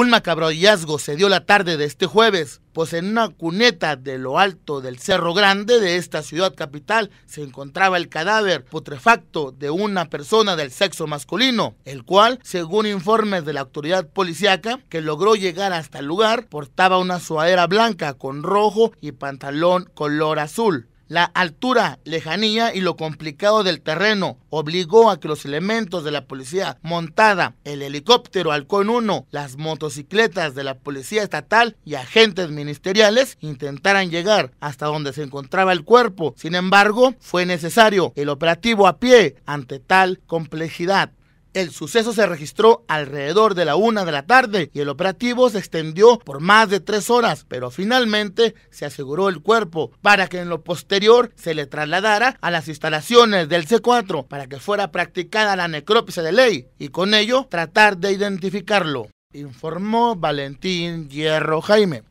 Un macabro se dio la tarde de este jueves, pues en una cuneta de lo alto del Cerro Grande de esta ciudad capital se encontraba el cadáver putrefacto de una persona del sexo masculino, el cual, según informes de la autoridad policíaca que logró llegar hasta el lugar, portaba una suadera blanca con rojo y pantalón color azul. La altura, lejanía y lo complicado del terreno obligó a que los elementos de la policía montada, el helicóptero Halcón 1, las motocicletas de la policía estatal y agentes ministeriales intentaran llegar hasta donde se encontraba el cuerpo. Sin embargo, fue necesario el operativo a pie ante tal complejidad. El suceso se registró alrededor de la una de la tarde y el operativo se extendió por más de tres horas, pero finalmente se aseguró el cuerpo para que en lo posterior se le trasladara a las instalaciones del C4 para que fuera practicada la necropsia de ley y con ello tratar de identificarlo, informó Valentín Hierro Jaime.